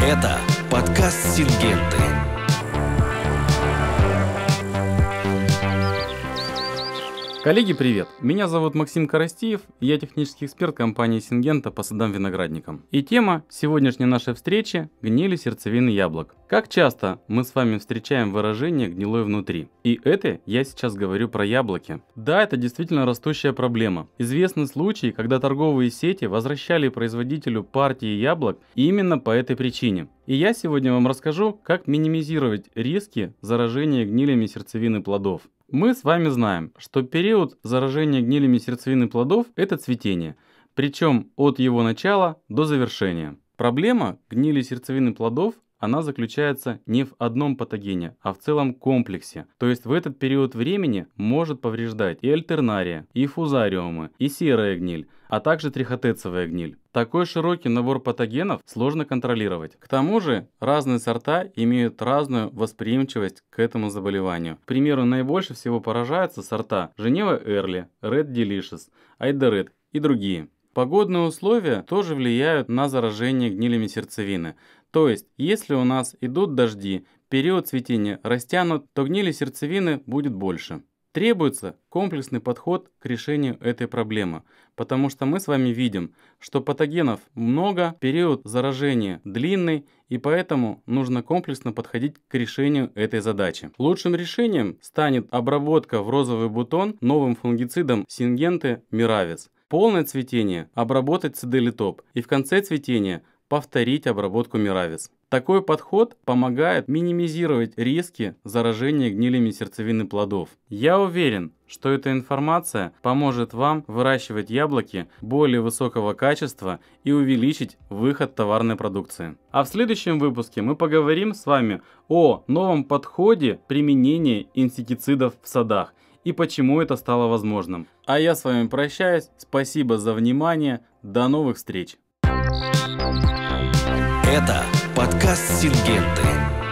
Это подкаст «Сингенты». Коллеги, привет! Меня зовут Максим Коростеев, я технический эксперт компании Сингента по садам виноградникам. И тема сегодняшней нашей встречи – гнили сердцевины яблок. Как часто мы с вами встречаем выражение «гнилой внутри». И это я сейчас говорю про яблоки. Да, это действительно растущая проблема. Известны случаи, когда торговые сети возвращали производителю партии яблок именно по этой причине. И я сегодня вам расскажу, как минимизировать риски заражения гнилями сердцевины плодов. Мы с вами знаем, что период заражения гнилями сердцевины плодов – это цветение, причем от его начала до завершения. Проблема гнили сердцевины плодов она заключается не в одном патогене, а в целом комплексе. То есть в этот период времени может повреждать и альтернария, и фузариумы, и серая гниль, а также трихотецевая гниль. Такой широкий набор патогенов сложно контролировать. К тому же разные сорта имеют разную восприимчивость к этому заболеванию. К примеру, наибольше всего поражаются сорта Женева Эрли, Red Delicious, Айдерет и другие. Погодные условия тоже влияют на заражение гнилями сердцевины. То есть, если у нас идут дожди, период цветения растянут, то гнили сердцевины будет больше. Требуется комплексный подход к решению этой проблемы, потому что мы с вами видим, что патогенов много, период заражения длинный, и поэтому нужно комплексно подходить к решению этой задачи. Лучшим решением станет обработка в розовый бутон новым фунгицидом сингенты Миравис. Полное цветение обработать цеделитоп и в конце цветения – повторить обработку миравис. Такой подход помогает минимизировать риски заражения гнилями сердцевины плодов. Я уверен, что эта информация поможет вам выращивать яблоки более высокого качества и увеличить выход товарной продукции. А в следующем выпуске мы поговорим с вами о новом подходе применения инсектицидов в садах и почему это стало возможным. А я с вами прощаюсь, спасибо за внимание, до новых встреч! Это подкаст Сингенты.